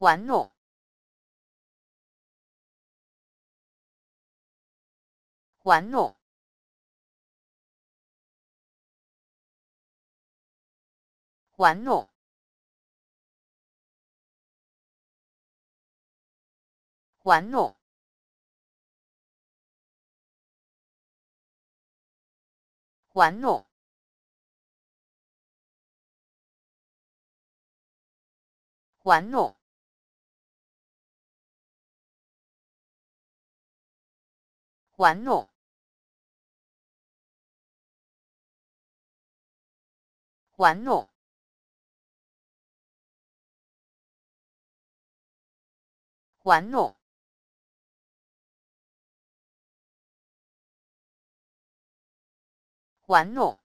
玩弄，玩弄，玩弄，玩弄，玩弄，玩弄。玩弄，玩弄，玩弄，玩弄。